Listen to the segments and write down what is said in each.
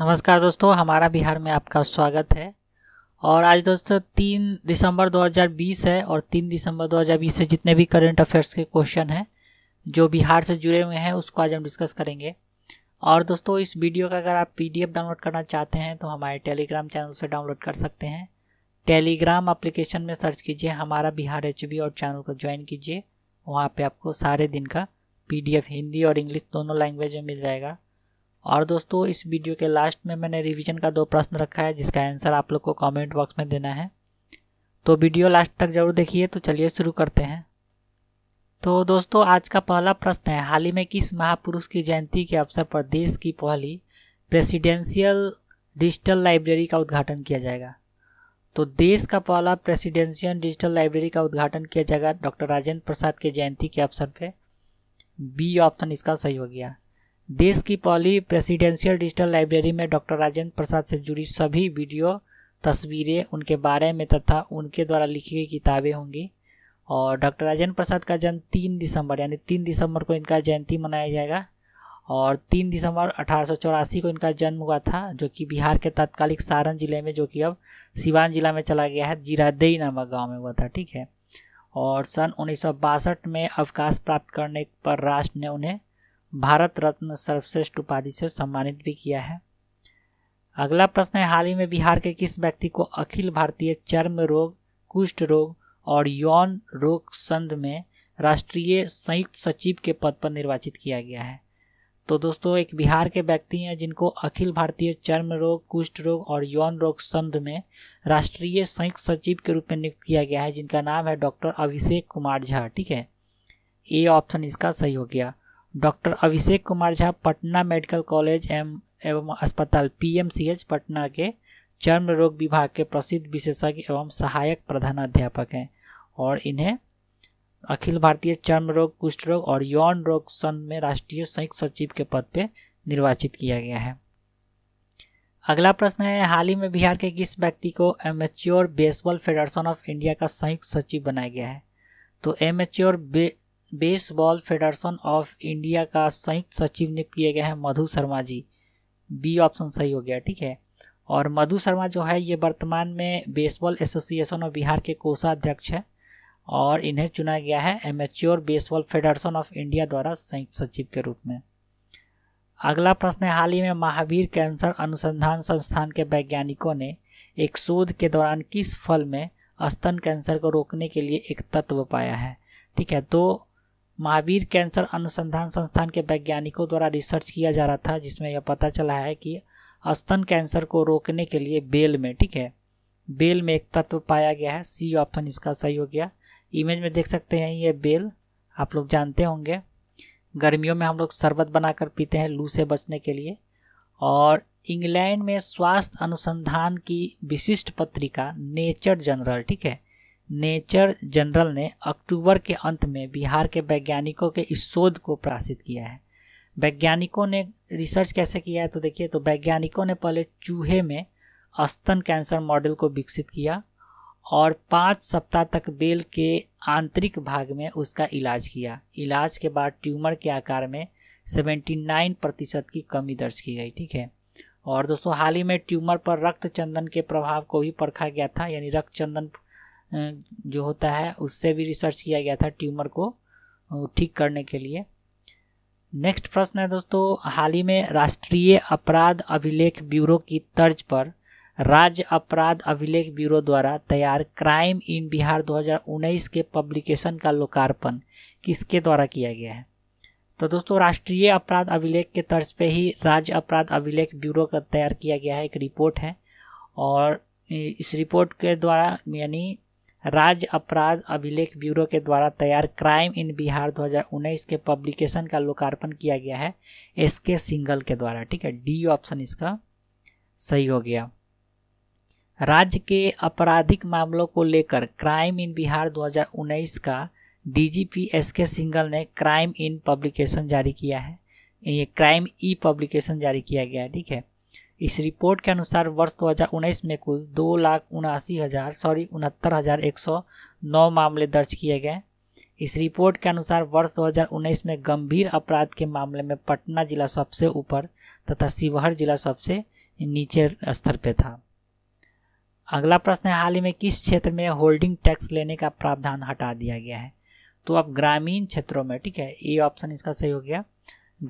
नमस्कार दोस्तों हमारा बिहार में आपका स्वागत है और आज दोस्तों तीन दिसंबर 2020 है और तीन दिसंबर 2020 से जितने भी करंट अफेयर्स के क्वेश्चन हैं जो बिहार से जुड़े हुए हैं उसको आज हम डिस्कस करेंगे और दोस्तों इस वीडियो का अगर आप पीडीएफ डाउनलोड करना चाहते हैं तो हमारे टेलीग्राम चैनल से डाउनलोड कर सकते हैं टेलीग्राम अप्लीकेशन में सर्च कीजिए हमारा बिहार एच और चैनल को ज्वाइन कीजिए वहाँ पर आपको सारे दिन का पी हिंदी और इंग्लिश दोनों लैंग्वेज में मिल जाएगा और दोस्तों इस वीडियो के लास्ट में मैंने रिवीजन का दो प्रश्न रखा है जिसका आंसर आप लोग को कमेंट बॉक्स में देना है तो वीडियो लास्ट तक जरूर देखिए तो चलिए शुरू करते हैं तो दोस्तों आज का पहला प्रश्न है हाल ही में किस महापुरुष की जयंती के अवसर पर देश की पहली प्रेसिडेंशियल डिजिटल लाइब्रेरी का उद्घाटन किया जाएगा तो देश का पहला प्रेसिडेंशियल डिजिटल लाइब्रेरी का उद्घाटन किया जाएगा डॉक्टर राजेंद्र प्रसाद के जयंती के अवसर पर बी ऑप्शन इसका सही हो गया देश की पहली प्रेसिडेंशियल डिजिटल लाइब्रेरी में डॉक्टर राजेंद्र प्रसाद से जुड़ी सभी वीडियो तस्वीरें उनके बारे में तथा उनके द्वारा लिखी गई किताबें होंगी और डॉक्टर राजेंद्र प्रसाद का जन्म तीन दिसंबर यानी तीन दिसंबर को इनका जयंती मनाया जाएगा और तीन दिसंबर अठारह को इनका जन्म हुआ था जो कि बिहार के तत्कालिक सारण जिले में जो कि अब सिवान जिला में चला गया है जीरादेई नामक गाँव में हुआ था ठीक है और सन उन्नीस में अवकाश प्राप्त करने पर राष्ट्र ने उन्हें भारत रत्न सर्वश्रेष्ठ उपाधि से सम्मानित भी किया है अगला प्रश्न है हाल ही में बिहार के किस व्यक्ति को अखिल भारतीय चर्म रोग कुष्ठ रोग और यौन रोग संघ में राष्ट्रीय संयुक्त सचिव के पद पर निर्वाचित किया गया है तो दोस्तों एक बिहार के व्यक्ति हैं जिनको अखिल भारतीय चर्म रोग कुष्ठ रोग और यौन रोग संध में राष्ट्रीय संयुक्त सचिव के रूप में नियुक्त किया गया है जिनका नाम है डॉक्टर अभिषेक कुमार झा ठीक है ए ऑप्शन इसका सही हो गया doctor Abhishek Kumar Jha Patna medical college M एवं अस्पताल पीएमसीएच पटना के चर्म रोग विभाग के प्रसिद्ध विशेषज्ञ एवं सहायक प्रधानाध्यापक हैं और इन्हें अखिल भारतीय चर्म रोग कुष्ठ रोग और यौन रोग संघ में राष्ट्रीय संयुक्त सचिव के पद पर निर्वाचित किया गया है अगला प्रश्न है हाल ही में बिहार के किस व्यक्ति को amateur baseball federation of India का संयुक्त सचिव बनाया गया है तो amateur baseball federation of India का संयुक्त सचिव नियुक्त किए गए हैं मधु शर्मा जी बी ऑप्शन सही हो गया ठीक है और मधु शर्मा जो है ये वर्तमान में बेसबॉल एसोसिएशन ऑफ बिहार के कोषाध्यक्ष है और इन्हें चुना गया है amateur baseball federation of India द्वारा संयुक्त सचिव के रूप में अगला प्रश्न है हाल ही में महावीर कैंसर अनुसंधान संस्थान के वैज्ञानिकों ने एक शोध के दौरान किस फल में स्तन कैंसर को रोकने के लिए एक तत्व पाया है ठीक है तो महावीर कैंसर अनुसंधान संस्थान के वैज्ञानिकों द्वारा रिसर्च किया जा रहा था जिसमें यह पता चला है कि स्तन कैंसर को रोकने के लिए बेल में ठीक है बेल में एक तत्व पाया गया है सी ऑप्शन इसका सही हो गया इमेज में देख सकते हैं ये बेल आप लोग जानते होंगे गर्मियों में हम लोग शरबत बनाकर पीते हैं लू से बचने के लिए और इंग्लैंड में स्वास्थ्य अनुसंधान की विशिष्ट पत्रिका नेचर जनरल ठीक है नेचर जनरल ने अक्टूबर के अंत में बिहार के वैज्ञानिकों के इस शोध को प्रकाशित किया है वैज्ञानिकों ने रिसर्च कैसे किया है तो देखिए तो वैज्ञानिकों ने पहले चूहे में अस्तन कैंसर मॉडल को विकसित किया और पाँच सप्ताह तक बेल के आंतरिक भाग में उसका इलाज किया इलाज के बाद ट्यूमर के आकार में 79 प्रतिशत की कमी दर्ज की गई ठीक है और दोस्तों हाल ही में ट्यूमर पर रक्त चंदन के प्रभाव को भी परखा गया था यानी रक्त चंदन जो होता है उससे भी रिसर्च किया गया था ट्यूमर को ठीक करने के लिए नेक्स्ट प्रश्न है दोस्तों हाल ही में राष्ट्रीय अपराध अभिलेख ब्यूरो की तर्ज पर राज्य अपराध अभिलेख ब्यूरो द्वारा तैयार क्राइम इन बिहार 2019 के पब्लिकेशन का लोकार्पण किसके द्वारा किया गया है तो दोस्तों राष्ट्रीय अपराध अभिलेख के तर्ज पे ही राज्य अपराध अभिलेख ब्यूरो का तैयार किया गया है एक रिपोर्ट है और इस रिपोर्ट के द्वारा यानी राज्य अपराध अभिलेख ब्यूरो के द्वारा तैयार क्राइम इन बिहार 2019 के पब्लिकेशन का लोकार्पण किया गया है एस के सिंगल के द्वारा ठीक है डी ऑप्शन इसका सही हो गया राज्य के आपराधिक मामलों को लेकर क्राइम इन बिहार 2019 का डीजीपी एस के सिंगल ने क्राइम इन पब्लिकेशन जारी किया है ये क्राइम ई पब्लिकेशन जारी किया गया है ठीक है इस रिपोर्ट के अनुसार वर्ष 2019 में कुल दो लाख उनासी हज़ार सॉरी उनहत्तर हज़ार एक सौ नौ मामले दर्ज किए गए इस रिपोर्ट के अनुसार वर्ष 2019 में गंभीर अपराध के मामले में पटना जिला सबसे ऊपर तथा शिवहर जिला सबसे नीचे स्तर पर था अगला प्रश्न है हाल ही में किस क्षेत्र में होल्डिंग टैक्स लेने का प्रावधान हटा दिया गया है तो अब ग्रामीण क्षेत्रों में ठीक है ये ऑप्शन इसका सही हो गया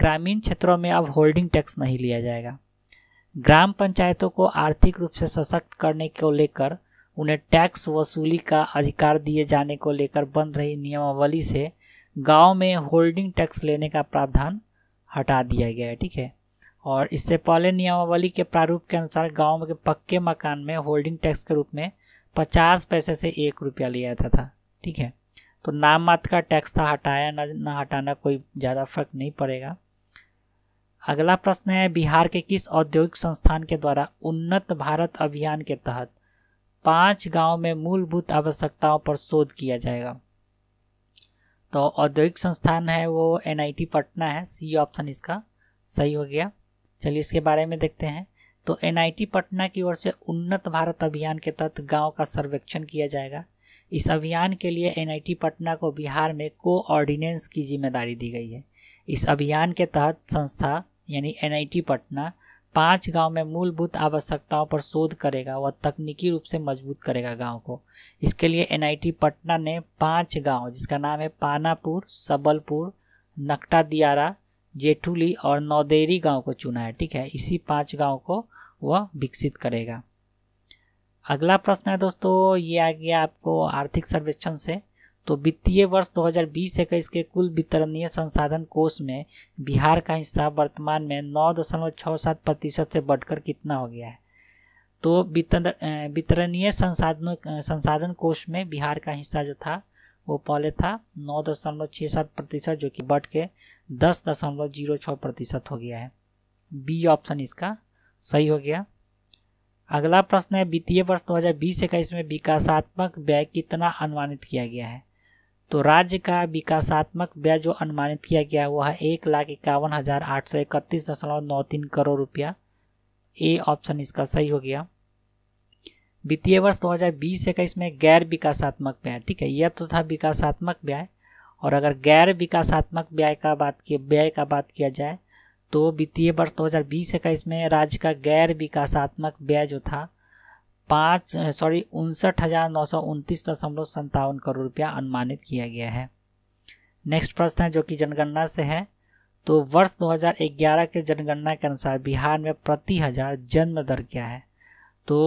ग्रामीण क्षेत्रों में अब होल्डिंग टैक्स नहीं लिया जाएगा ग्राम पंचायतों को आर्थिक रूप से सशक्त करने को लेकर उन्हें टैक्स वसूली का अधिकार दिए जाने को लेकर बन रही नियमावली से गांव में होल्डिंग टैक्स लेने का प्रावधान हटा दिया गया है ठीक है और इससे पहले नियमावली के प्रारूप के अनुसार गाँव के पक्के मकान में होल्डिंग टैक्स के रूप में पचास पैसे से एक रुपया लिया जाता था ठीक है तो नाम मात्र का टैक्स था हटाया ना ना हटाना कोई ज़्यादा फर्क नहीं पड़ेगा अगला प्रश्न है बिहार के किस औद्योगिक संस्थान के द्वारा उन्नत भारत अभियान के तहत पांच गांव में मूलभूत आवश्यकताओं पर शोध किया जाएगा तो औद्योगिक संस्थान है वो एनआईटी पटना है सी ऑप्शन इसका सही हो गया चलिए इसके बारे में देखते हैं तो एनआईटी पटना की ओर से उन्नत भारत अभियान के तहत गांव का सर्वेक्षण किया जाएगा इस अभियान के लिए एनआईटी पटना को बिहार में कोऑर्डिनेंस की जिम्मेदारी दी गई है इस अभियान के तहत संस्था यानी एनआईटी पटना पांच गांव में मूलभूत आवश्यकताओं पर शोध करेगा व तकनीकी रूप से मजबूत करेगा गांव को इसके लिए एनआईटी पटना ने पांच गांव जिसका नाम है पानापुर सबलपुर नकटा दियारा जेठुली और नौदेरी गांव को चुना है ठीक है इसी पांच गांव को वह विकसित करेगा अगला प्रश्न है दोस्तों ये आ गया आपको आर्थिक सर्वेक्षण से तो वित्तीय वर्ष 2020 इक्कीस के कुल वितरणीय संसाधन कोष में बिहार का हिस्सा वर्तमान में नौ दशमलव छः सात प्रतिशत से बढ़कर कितना हो गया है तो वितरणीय संसाधनों संसाधन कोष में बिहार का हिस्सा जो था वो पहले था नौ दशमलव छः सात प्रतिशत जो कि बढ़ के दस दशमलव जीरो छः प्रतिशत हो गया है बी ऑप्शन इसका सही हो गया अगला प्रश्न है वित्तीय वर्ष 2020 हज़ार बीस इक्कीस में विकासात्मक व्यय कितना अनुमानित किया गया है तो राज्य का विकासात्मक व्यय जो अनुमानित किया गया वह है एक लाख इक्यावन हज़ार आठ सौ इकतीस दशमलव नौ तीन करोड़ रुपया ए ऑप्शन इसका सही हो गया वित्तीय वर्ष 2020 बीस इक्कीस में गैर विकासात्मक व्यय ठीक है यह तो था विकासात्मक व्यय और अगर गैर विकासात्मक व्यय का बात किया व्यय का बात किया जाए तो वित्तीय वर्ष दो हजार बीस इक्कीस में राज्य का गैर विकासात्मक व्यय जो था पाँच सॉरी उनसठ हज़ार नौ सौ उनतीस दशमलव संतावन करोड़ रुपया अनुमानित किया गया है नेक्स्ट प्रश्न है जो कि जनगणना से है तो वर्ष 2011 के जनगणना के अनुसार बिहार में प्रति हज़ार जन्म दर क्या है तो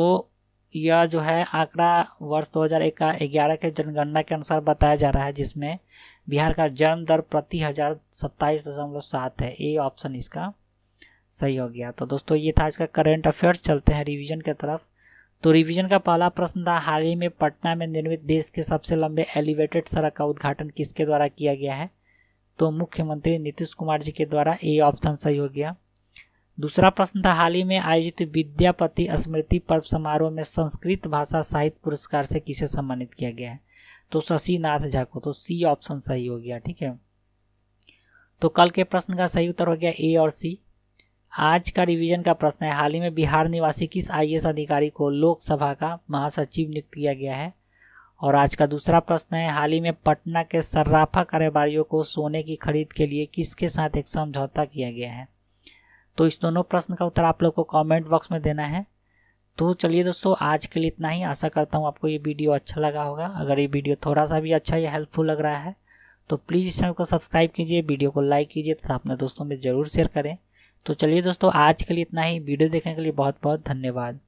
यह जो है आंकड़ा वर्ष 2011 के जनगणना के अनुसार बताया जा रहा है जिसमें बिहार का जन्म दर प्रति हज़ार सत्ताईस दशमलव सात है ए ऑप्शन इसका सही हो गया तो दोस्तों ये था इसका करेंट अफेयर्स चलते हैं रिवीजन के तरफ तो रिवीजन का पहला प्रश्न था हाल ही में पटना में निर्मित देश के सबसे लंबे एलिवेटेड सड़क का उद्घाटन किसके द्वारा किया गया है तो मुख्यमंत्री नीतीश कुमार जी के द्वारा ये ऑप्शन सही हो गया दूसरा प्रश्न था हाल ही में आयोजित विद्यापति स्मृति पर्व समारोह में संस्कृत भाषा साहित्य पुरस्कार से किसे सम्मानित किया गया है तो शशि नाथ झा को तो सी ऑप्शन सही हो गया ठीक है तो कल के प्रश्न का सही उत्तर हो गया ए और सी आज का रिवीजन का प्रश्न है हाल ही में बिहार निवासी किस आई अधिकारी को लोकसभा का महासचिव नियुक्त किया गया है और आज का दूसरा प्रश्न है हाल ही में पटना के सर्राफा कारोबारियों को सोने की खरीद के लिए किसके साथ एक समझौता किया गया है तो इस दोनों प्रश्न का उत्तर आप लोग को कमेंट बॉक्स में देना है तो चलिए दोस्तों आज के लिए इतना ही आशा करता हूँ आपको ये वीडियो अच्छा लगा होगा अगर ये वीडियो थोड़ा सा भी अच्छा या हेल्पफुल लग रहा है तो प्लीज़ इस चैनल को सब्सक्राइब कीजिए वीडियो को लाइक कीजिए तथा अपने दोस्तों में ज़रूर शेयर करें तो चलिए दोस्तों आज के लिए इतना ही वीडियो देखने के लिए बहुत बहुत धन्यवाद